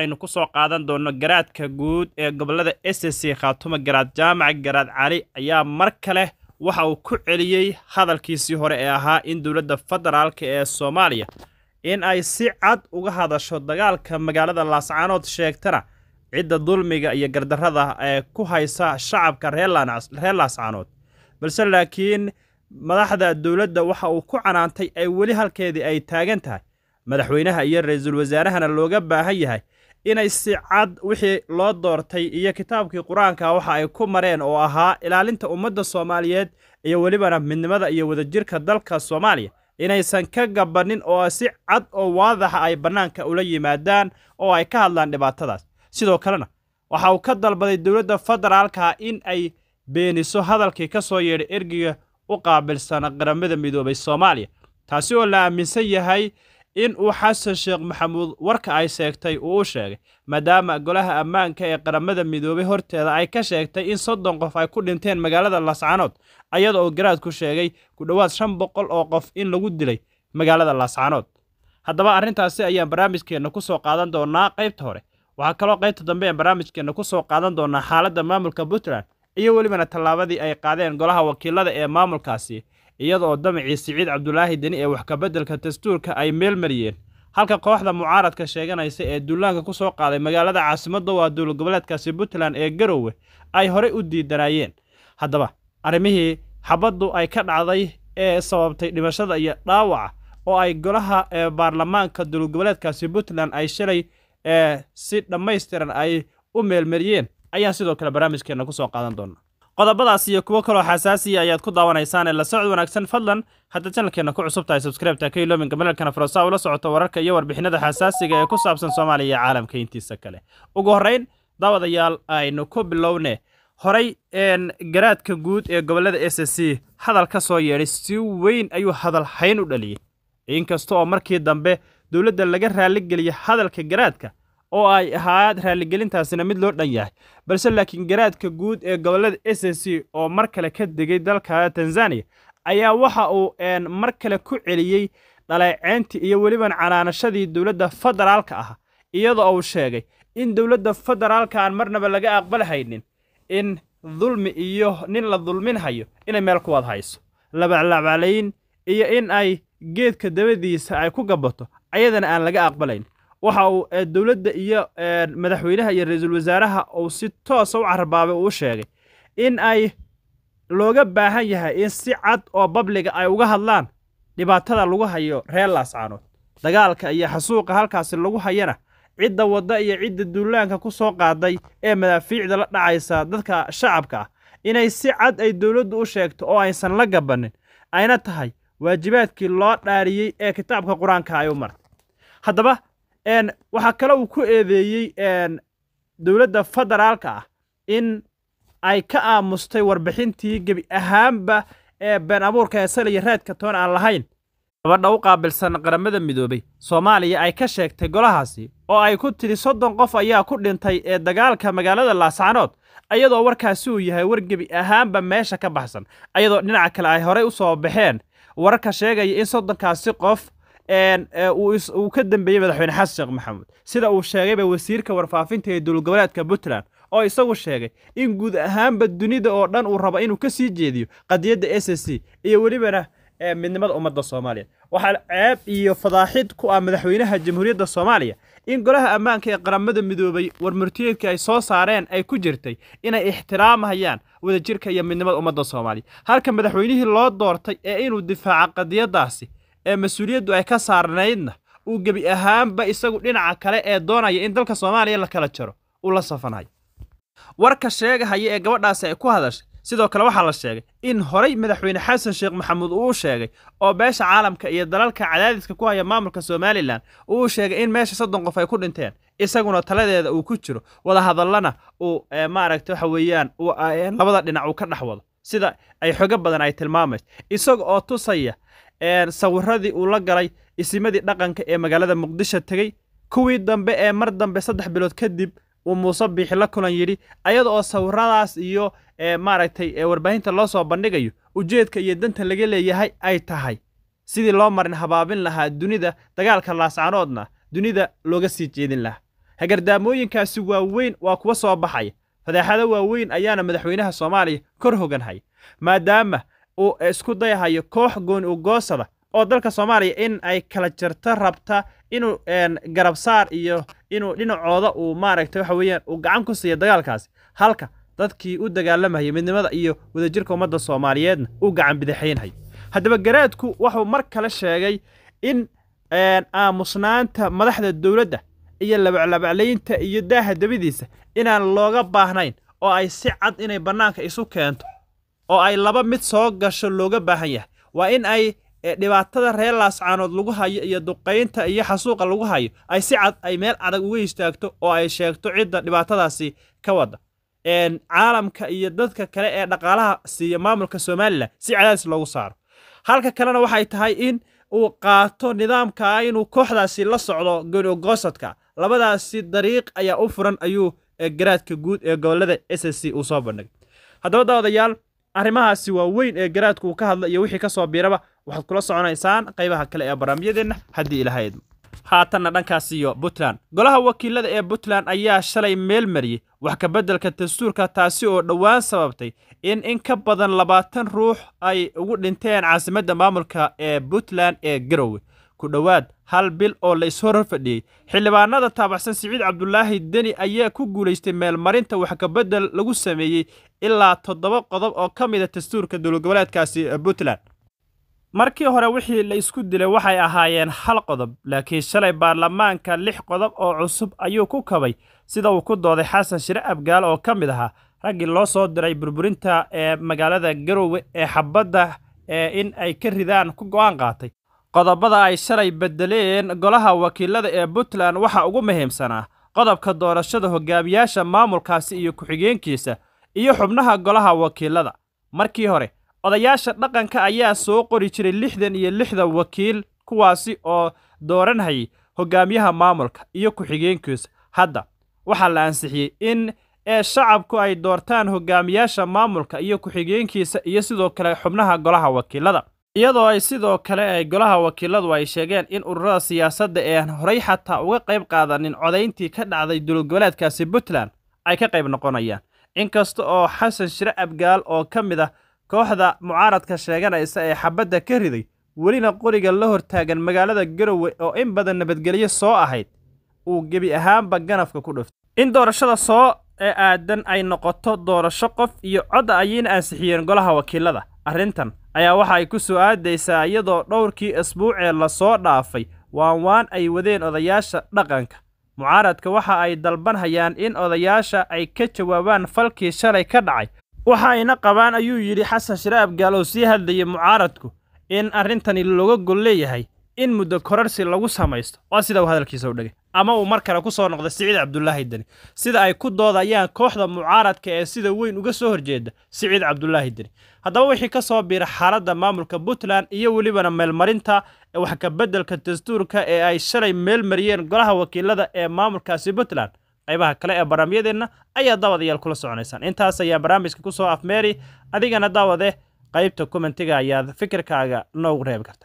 aynu kusoo qaadan doono garaadka guud ee gobolada s c khaatuma garaad jaamac garaad cali ayaa mar kale waxa uu ku celiyey hadalkiisii hore ee ahaa in dowladda federaalka ee soomaaliya in ay si cad uga hadasho dagaalka magaalada laascaanood sheegtana cidda dulmiga iyo gardarada ee ku haysa shacabka reer laascaanood balse laakiin madaxda dowladda waxa uu ku canaantay ay weli halkeedii ay taagan tahay madaxweynaha iyo ra-iisul wasaarahana looga baahan yahay inay si cad wixii loo doortay iyo kitaabkii qur-aanka waxa ay ku mareen oo ahaa ilaalinta ummadda soomaaliyeed iyo welibana midnimada iyo wadajirka dalka soomaaliya inaysan ka gabannin oo si cad oo waadaxa ay bannaanka ula yimaadaan oo ay ka hadlaan dhibaatadaas sidoo kalena waxa uu ka dalbaday dowladda federaalka in ay beeniso hadalkii ka soo yeedhay ergiga u qaabilsana qaramada midoobay soomaaliya taasi oo la aaminsan yahay in uu xasan sheekh maxamuud warka ay sheegtay uu u sheegay maadaama golaha ammaanka ee qaramada midoobay horteeda ay ka sheegtay in soddon qof ay ku dhinteen magaalada laascaanood ayada garaadku sheegay ku dhowaad shan boqol oo qof in lagu dilay magaalada laascaanood haddaba arrintaasi ayaan barnaamijkeenna ku soo qaadan doonnaa qaybta hore waxaa kaloo qaybta dambe een barnaamijkeenna ku soo qaadan doonaa xaaladda maamulka puntland iyo welibana tallaabadii ay qaadeen golaha wakiilada ee maamulkaasi iyada oo damacii siciid cabdulaahi deni ee wax kabeddelka dastuurka ay meelmariyeen halka kooxda mucaaradka sheeganaysa ee duulaanka ku soo qaaday magaalada caasimadda waa duul goboleedkaasi puntland ee garowe ay horey u diidanaayeen haddaba arrimihii xabaddu ay ka dhacday ee sababtay dhimashada iyo dhaawaca oo ay golaha ee baarlamaanka duulgoboleedkaasi puntland ay shalay ee si dhammaystiran ay u meelmariyeen ayaan sidoo kale barnaamijkeenna ku soo qaadan doonna qodobadaas iyo kuwo kaloo xasaasiya ayaad ku daawanaysaan ee la socod wanaagsan fadlan hadda janalkeenna ku cusub tahay subskribeta kailominka madalkana farosaa ula socota wararka iyo warbixinada xasaasiga ee ku saabsan soomaaliya iyo caalamka intiisa kale ugu horrayn daawadayaal aynu ku bilowne horay garaadka guud ee gobollada s c hadal ka soo yeedhay si weyn ayuu hadal hayn u dhaliyey inkasta oo markii dambe dowladda laga raaligeliyey hadalka garaadka oo ay ahaad raalligelintaasina mid loo dhan yahay balse laakiin garaadka guud ee gobollada s c oo mar kale ka degay dalka tanzaniya ayaa waxa uu mar kale ku celiyey dhaleeceyntii iyo weliban canaanashadii dowladda federaalka ah iyadoo uu sheegay in dowladda federaalka aan marnaba laga aqbalhaynin in dulmi iyo nin la dulminhayo inay meel ku wad hayso labaclabalayn iyo in ay geedka dabadiisa ay ku gabato ayadana aan laga aqbalayn waxa uu eh, dowladda iyo eh, madaxweynaha iyo ra-iisul wasaaraha uu si toosa ah u carbaabay uu sheegay in ay looga baahan yahay in si cad oo babliga ah ay uga hadlaan dhibaatada lagu hayo reer laascaanood dagaalka iyo xasuuqa halkaasi lagu hayana cidda wadda iyo cidda duulaanka ku soo qaaday ee madaafiicda la dhacaysa dadka shacabka ah inay si cad ay dowladdu u sheegto oo aysan la gabanin ayna tahay waajibaadkii loo dhaariyey ee kitaabka qur-aanka ay u martay haddaba waxaa kale uu ku eedeeyey dowladda federaalka ah in ay ka aamustay warbixintii gebi ahaanba ee been abuurka heesale iyo raadka toon aan lahayn gabadha u qaabilsan qaramada midoobey soomaaliya ay ka sheegtay golahaasi oo ay ku tidhi soddon qof ayaa ku dhintay ee dagaalka magaalada laascanood ayadoo warkaasi uu yahay war gebi ahaanba meesha ka baxsan ayadoo dhinaca kale ay horey u soo baxeen wararka sheegaya in soddonkaasi qof Eh, uu ka dambeeyey madaxweyne xasan sheekh maxamuud sida uu sheegayba wasiirka warfaafinta ee dowlgoboleedka puntland oo isagu sheegay in guud ahaanba dunida oo dhan uu rabo inuu ka sii jeediyo qadiyadda s c iyo welibana eh, midnimada ummadda soomaaliya waxaa ceeb iyo fadaaxid ku ah madaxweynaha jamhuuriyadda soomaaliya in golaha ammaanka ee qaramada midoobay war ay soo saareen ay ku jirtay inay ixtiraam hayaan wadajirka iyo midnimada ummadda soomaaliya halka madaxweynihii loo doortay ee inuu difaaca qadiyaddaasi ee mas-uuliyaddu ay ka saarnaydna uu gebi ahaanba isagu dhinaca kale ee doonaya in dalka soomaaliya la kala jaro uu la safanayo warka sheegahaya ee gabadhaasi ay ku hadashay sidoo kale waxaa la sheegay in horay madaxweyne xasan sheekh maxamuud uu sheegay oo beesha caalamka iyo dalalka cadaadiska ku haya maamulka somalilan uu sheegay in meesha soddon qof ay ku dhinteen isaguna taladeeda uu ku jiro wadahadallana uu maaragta waxa weeyaan labada dhinac uu ka dhex wado sida ay xogo badan ay tilmaamayso isaga oo tusaya sawiradii uu la galay isimadii dhaqanka ee magaalada muqdisho tegey kuwii dambe ee mar dambe saddex bilood kadib uu muuse biixi la kulan yidhi ayada oo sawiradaas iyo maaragtay warbaahinta loo soo bandhigayo ujeedka iyo danta laga leeyahay ay tahay sidii loo marin habaabin lahaa dunida dagaalka laascanoodna dunida looga sii jeedin lahaa hagardaamooyinkaasi waaweyn waa kuwa soo baxaya fadeexado waaweyn ayaana madaxweynaha soomaaliya kor hoganhay maadaama uu isku dayahayo koox gooni u goosada oo dalka soomaaliya in ay kala jirto rabta inuu garab saar iyo inuu dhinacooda uu maaragta waxa weeyaan uu gacan ku siiya dagaalkaasi halka dadkii u dagaalamayay midnimada iyo wadajirka ummadda soomaaliyeedna uu gacan bidaxaynhay haddaba garaadku wuxuu mar kale sheegay in aamusnaanta madaxda dowladda iyo labaclabacleynta iyo daaha dabadiisa inaan looga baahnayn oo ay si cad inay bannaanka isu keento oo ay laba mid soo gasho looga baahan yahay waa in ay e, dhibaatada reer laascaanood lagu hayo iyo duqaynta iyo xasuuqa lagu hayo ay si cad ay meel adag uga istaagto oo ay sheegto cidda dhibaatadaasi ka wada caalamka iyo dadka kale ee dhaqaalaha siiya maamulka somalilan si cadaadis loogu saaro halka kalena waxay tahay in uu qaato nidaamka ah inuu kooxdaasi la socdo googoosadka labadaasi dariiq ayaa u furan ayuu garaadka guud ee gobolada s s c uu soo bandhigay haddaba doodayaal arrimahaasi waa weyn ee garaadka uu ka hadla iyo wixii ka soo biiraba waxaad kula soconaysaan qaybaha kale ee barnaamijyadeenna haddii ilaha idmo haatanna dhankaasiiyo iyo puntland golaha wakiilada ee puntland ayaa shalay meel mariyey wax ka beddelka dastuurka taasi oo dhowaan sababtay in in ka badan labaatan ruux ay ugu dhinteen caasimadda maamulka ee puntland ee garowe ku dhowaad hal bil oo la ishoror fadhiyey xildhibaanada taabaxsan siciid cabdulaahi deni ayaa ku guulaystay meelmarinta wax ka beddel lagu sameeyey ilaa toddoba qodob oo ka mid a ah dastuurka dowladgoboleedkaasi puntland markii hore wixii la isku dilay waxay ahaayeen hal qodob laakiin shalay baarlamaanka lix qodob oo cusub ayuu ku kabay sida uu ku dooday xasan shire abgaal oo ka mid ahaa raggii loo soo diray burburinta ee magaalada garowe ee xabadda ee in ay ka ridaan ku go'aan qaatay qodobada ay shalay beddeleen golaha wakiilada ee puntland waxaa ugu muhiimsanaa qodobka doorashada hogaamiyaasha maamulkaasi iyo ku-xigeenkiisa iyo xubnaha golaha wakiilada markii hore odayaasha dhaqanka ayaa soo qori jiray lixdan iyo lixda wakiil kuwaasi oo dooranhayay hogaamiyaha maamulka iyo ku-xigeenkiisa hadda waxaa la ansixiyey in ee shacabku ay doortaan hogaamiyaasha maamulka iyo ku-xigeenkiisa iyo sidoo kale xubnaha golaha wakiilada iyadoo ay sidoo kale ay golaha wakiiladu ay sheegeen in ururada siyaasadda ee aan horey xataa uga qayb qaadanin codayntii ka dhacday dulgoboleedkaasi puntland ay ka qayb noqonayaan inkasta oo xasan shire abgaal oo ka mid ah kooxda mucaaradka sheeganaysa ee xabadda ka riday welina qoriga la hortaagan magaalada garowe oo in badan nabadgelyo soo ahayd uu gebi ahaanba ganafka ku dhuftay in doorashada soo ee aadan ay noqoto doorasho qof iyo codda ayayna ansixiyeen golaha wakiilada arrintan ayaa waxa ay ku soo aadaysaa iyadoo dhowrkii asbuucee lasoo dhaafay waanwaan ay wadeen odayaasha dhaqanka mucaaradka waxa ay dalban hayaan in odayaasha ay ka jawaabaan falkii shalay ka dhacay waxa waxayna qabaan ayuu yidhi xasan shiraab gaal oo sii hadlayay mucaaradku in arrintani looga gol leeyahay in muddo korarsi lagu samaysto waa sida uu hadalkiisa u dhegay ama uu mar kale ku soo noqday siciid cabdulaahi deni sida ay ku doodayaan kooxda mucaaradka ee sida weyn uga soo horjeeda siciid cabdulaahi deni haddaba wixii ka soo biira xaaladda maamulka puntland iyo welibana meelmarinta wax kabeddelka dastuurka ee ay shalay meelmariyeen golaha wakiilada ee maamulkaasi puntland qaybaha kale ee barnaamijyadeenna ayaa daawadayaal kula soconaysaan intaas ayaa barnaamijka ku soo afmeeri adigana daawade eh, qaybta komentiga ayaad fikirkaaga noogu reebi karta